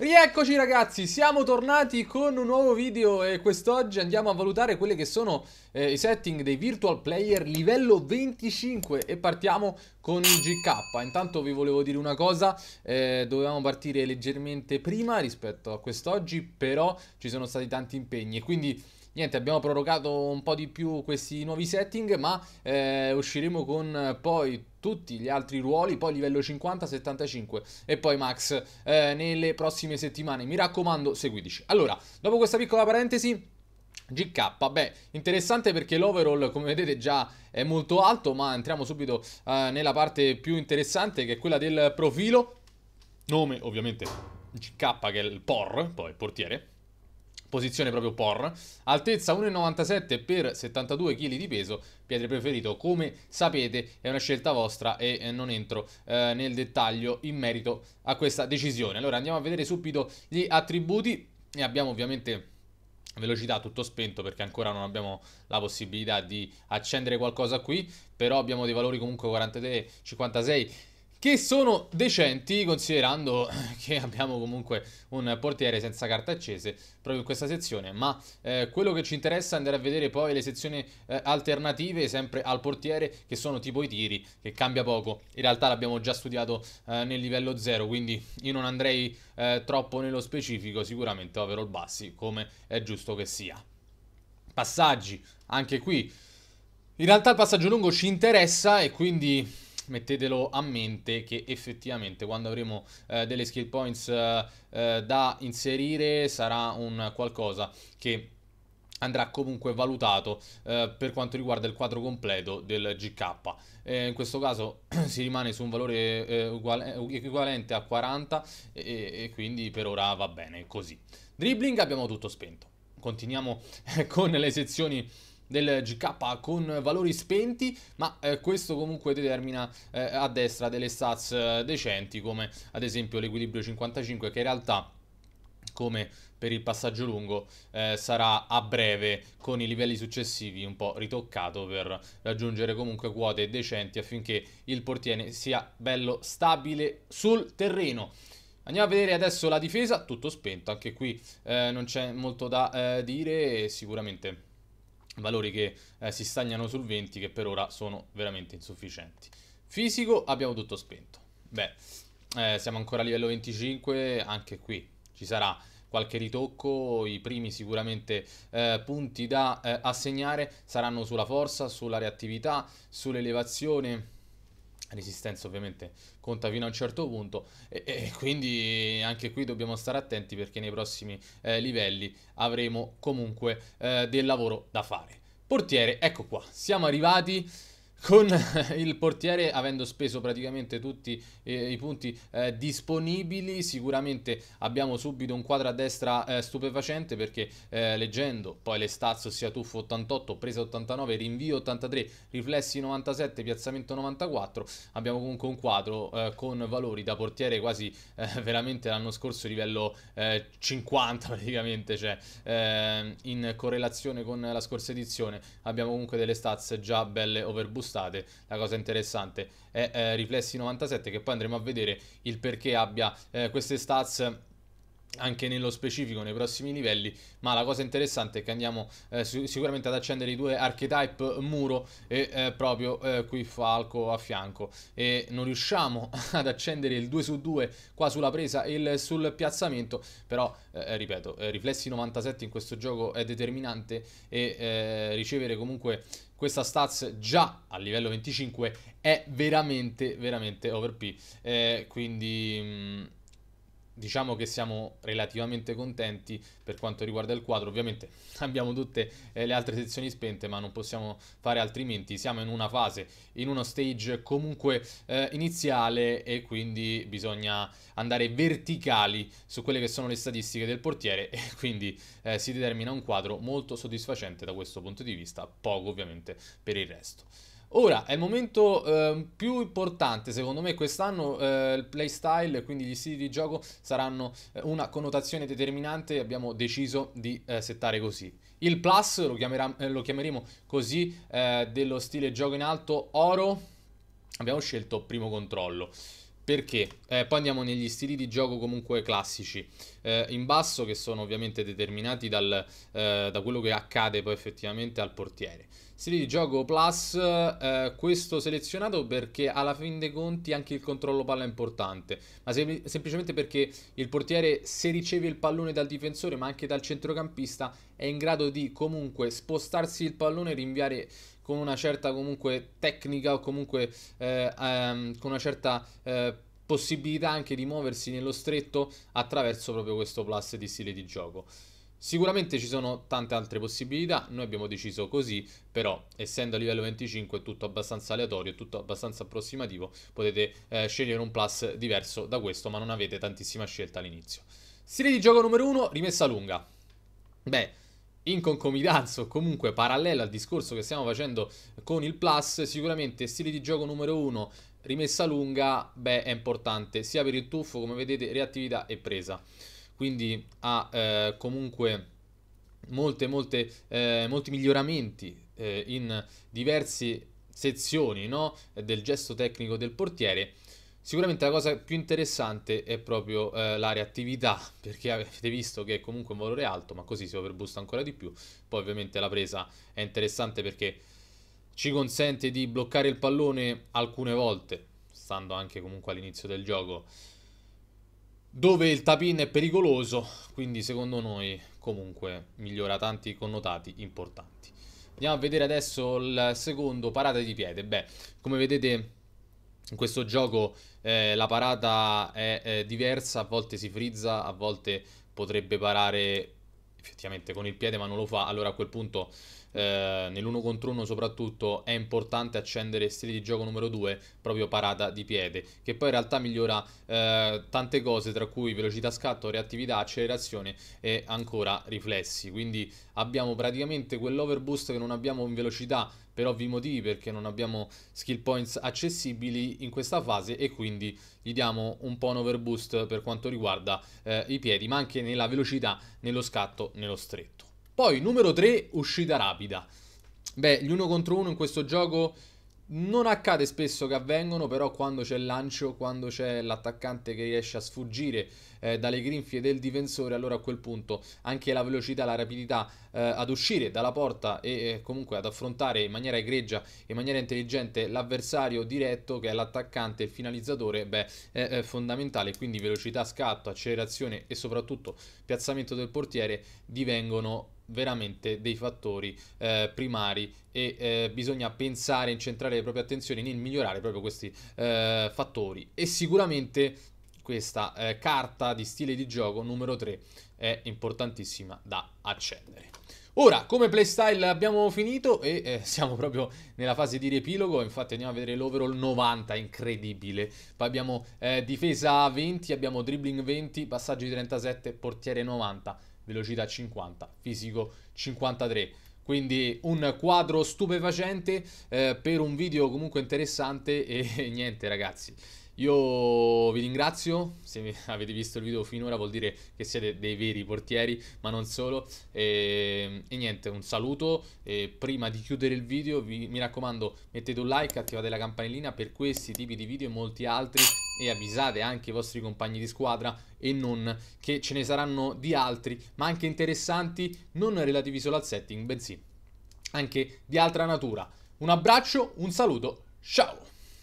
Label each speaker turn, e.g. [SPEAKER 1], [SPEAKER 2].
[SPEAKER 1] Rieccoci ragazzi, siamo tornati con un nuovo video e quest'oggi andiamo a valutare quelli che sono eh, i setting dei Virtual Player livello 25 e partiamo con il GK. Intanto vi volevo dire una cosa, eh, dovevamo partire leggermente prima rispetto a quest'oggi, però ci sono stati tanti impegni e quindi niente, abbiamo prorogato un po' di più questi nuovi setting, ma eh, usciremo con poi tutti gli altri ruoli, poi livello 50-75 e poi max eh, nelle prossime settimane. Mi raccomando, seguiteci. Allora, dopo questa piccola parentesi... GK, beh, interessante perché l'overall come vedete già è molto alto, ma entriamo subito eh, nella parte più interessante che è quella del profilo, nome ovviamente GK che è il POR, poi il portiere, posizione proprio por, altezza 1,97 per 72 kg di peso, piede preferito come sapete è una scelta vostra e eh, non entro eh, nel dettaglio in merito a questa decisione. Allora andiamo a vedere subito gli attributi e abbiamo ovviamente velocità tutto spento perché ancora non abbiamo la possibilità di accendere qualcosa qui, però abbiamo dei valori comunque 43, 56 che sono decenti considerando che abbiamo comunque un portiere senza carta accese proprio in questa sezione ma eh, quello che ci interessa è andare a vedere poi le sezioni eh, alternative sempre al portiere che sono tipo i tiri che cambia poco in realtà l'abbiamo già studiato eh, nel livello 0 quindi io non andrei eh, troppo nello specifico sicuramente overall bassi come è giusto che sia passaggi anche qui in realtà il passaggio lungo ci interessa e quindi mettetelo a mente che effettivamente quando avremo eh, delle skill points eh, eh, da inserire sarà un qualcosa che andrà comunque valutato eh, per quanto riguarda il quadro completo del GK. Eh, in questo caso si rimane su un valore eh, uguale, equivalente a 40 e, e quindi per ora va bene così. Dribbling abbiamo tutto spento. Continuiamo con le sezioni del GK con valori spenti, ma eh, questo comunque determina eh, a destra delle stats eh, decenti, come ad esempio l'equilibrio 55, che in realtà come per il passaggio lungo eh, sarà a breve con i livelli successivi un po' ritoccato per raggiungere comunque quote decenti affinché il portiere sia bello stabile sul terreno. Andiamo a vedere adesso la difesa, tutto spento, anche qui eh, non c'è molto da eh, dire, sicuramente valori che eh, si stagnano sul 20 che per ora sono veramente insufficienti. Fisico abbiamo tutto spento. Beh, eh, siamo ancora a livello 25, anche qui ci sarà qualche ritocco, i primi sicuramente eh, punti da eh, assegnare saranno sulla forza, sulla reattività, sull'elevazione Resistenza ovviamente conta fino a un certo punto e, e, quindi anche qui dobbiamo stare attenti perché nei prossimi eh, livelli avremo comunque eh, del lavoro da fare. Portiere, ecco qua, siamo arrivati con il portiere avendo speso praticamente tutti eh, i punti eh, disponibili sicuramente abbiamo subito un quadro a destra eh, stupefacente perché eh, leggendo poi le stats ossia tuffo 88 presa 89 rinvio 83 riflessi 97 piazzamento 94 abbiamo comunque un quadro eh, con valori da portiere quasi eh, veramente l'anno scorso livello 50 praticamente cioè in correlazione con la scorsa edizione abbiamo comunque delle stats già belle overboost state. La cosa interessante è eh, Riflessi 97 che poi andremo a vedere il perché abbia eh, queste stats anche nello specifico nei prossimi livelli ma la cosa interessante è che andiamo eh, sicuramente ad accendere i due archetype muro e eh, proprio eh, qui falco a fianco e non riusciamo ad accendere il 2 su 2 qua sulla presa e sul piazzamento però eh, eh, ripeto eh, riflessi 97 in questo gioco è determinante e ricevere comunque questa stats già a livello 25 è veramente, veramente overp. Eh, quindi... Mh, mm, diciamo che siamo relativamente contenti per quanto riguarda il quadro. Ovviamente abbiamo tutte eh, le altre sezioni spente, ma non possiamo fare altrimenti. Siamo in una fase, in uno stage comunque eh, iniziale e quindi bisogna andare verticali su quelle che sono le statistiche del portiere e quindi eh, si determina un quadro molto soddisfacente da questo punto di vista, poco ovviamente per il resto. Ora è il momento eh, più importante secondo me quest'anno eh, il playstyle quindi gli stili di gioco saranno eh, una connotazione determinante e abbiamo deciso di eh, settare così. Il plus lo, chiamerà, eh, lo chiameremo così eh, dello stile gioco in alto oro abbiamo scelto primo controllo. Perché? Eh, poi andiamo negli stili di gioco comunque classici, eh, in basso che sono ovviamente determinati dal, eh, da quello che accade poi effettivamente al portiere. Stili di gioco plus, eh, questo selezionato perché alla fin dei conti anche il controllo palla è importante, ma sem semplicemente perché il portiere se riceve il pallone dal difensore ma anche dal centrocampista è in grado di comunque spostarsi il pallone e rinviare con una certa comunque tecnica o comunque eh, ehm, con una certa eh, possibilità anche di muoversi nello stretto attraverso proprio questo plus di stile di gioco. Sicuramente ci sono tante altre possibilità, noi abbiamo deciso così, però essendo a livello 25 è tutto abbastanza aleatorio, è tutto abbastanza approssimativo, potete eh, scegliere un plus diverso da questo, ma non avete tantissima scelta all'inizio. Stile di gioco numero 1, rimessa lunga. Beh, in concomitanza o comunque parallelo al discorso che stiamo facendo con il Plus, sicuramente stile di gioco numero uno, rimessa lunga, beh, è importante sia per il tuffo, come vedete, reattività e presa. Quindi ha eh, comunque molte, molte, eh, molti miglioramenti eh, in diverse sezioni no? del gesto tecnico del portiere. Sicuramente la cosa più interessante è proprio eh, l'area attività, perché avete visto che è comunque un valore alto, ma così si overboosta ancora di più. Poi ovviamente la presa è interessante perché ci consente di bloccare il pallone alcune volte, stando anche comunque all'inizio del gioco, dove il tap-in è pericoloso, quindi secondo noi comunque migliora tanti connotati importanti. Andiamo a vedere adesso il secondo parata di piede. Beh, come vedete in questo gioco eh, la parata è, è, diversa, a volte si frizza, a volte potrebbe parare effettivamente con il piede ma non lo fa. Allora a quel punto eh, nell'uno contro uno soprattutto è importante accendere stile di gioco numero 2, proprio parata di piede, che poi in realtà migliora eh, tante cose tra cui velocità scatto, reattività, accelerazione e ancora riflessi. Quindi abbiamo praticamente quell'overboost che non abbiamo in velocità per ovvi motivi perché non abbiamo skill points accessibili in questa fase e quindi gli diamo un po' un overboost per quanto riguarda eh, i piedi ma anche nella velocità, nello scatto, nello stretto. Poi numero 3 uscita rapida. Beh, gli uno contro uno in questo gioco non accade spesso che avvengono, però quando c'è il lancio, quando c'è l'attaccante che riesce a sfuggire eh, dalle grinfie del difensore, allora a quel punto anche la velocità, la rapidità eh, ad uscire dalla porta e eh, comunque ad affrontare in maniera egregia in maniera intelligente l'avversario diretto che è l'attaccante, il finalizzatore, beh, è, è fondamentale. Quindi velocità, scatto, accelerazione e soprattutto piazzamento del portiere divengono veramente dei fattori eh, primari e eh, bisogna pensare, incentrare le proprie attenzioni nel migliorare proprio questi eh, fattori. E sicuramente questa eh, carta di stile di gioco numero 3 è importantissima da accendere. Ora, come playstyle abbiamo finito e eh, siamo proprio nella fase di riepilogo, infatti andiamo a vedere l'overall 90, incredibile. Poi abbiamo eh, difesa 20, abbiamo dribbling 20, passaggi 37, portiere 90 velocità 50, fisico 53. Quindi un quadro stupefacente eh, per un video comunque interessante e niente ragazzi. Io vi ringrazio, se avete visto il video finora vuol dire che siete dei veri portieri, ma non solo. E, ehm, e niente, un saluto. E prima di chiudere il video vi, mi raccomando mettete un like, attivate la campanellina per questi tipi di video e molti altri e avvisate anche i vostri compagni di squadra e non che ce ne saranno di altri, ma anche interessanti, non relativi solo al setting, bensì anche di altra natura. Un abbraccio, un saluto, ciao!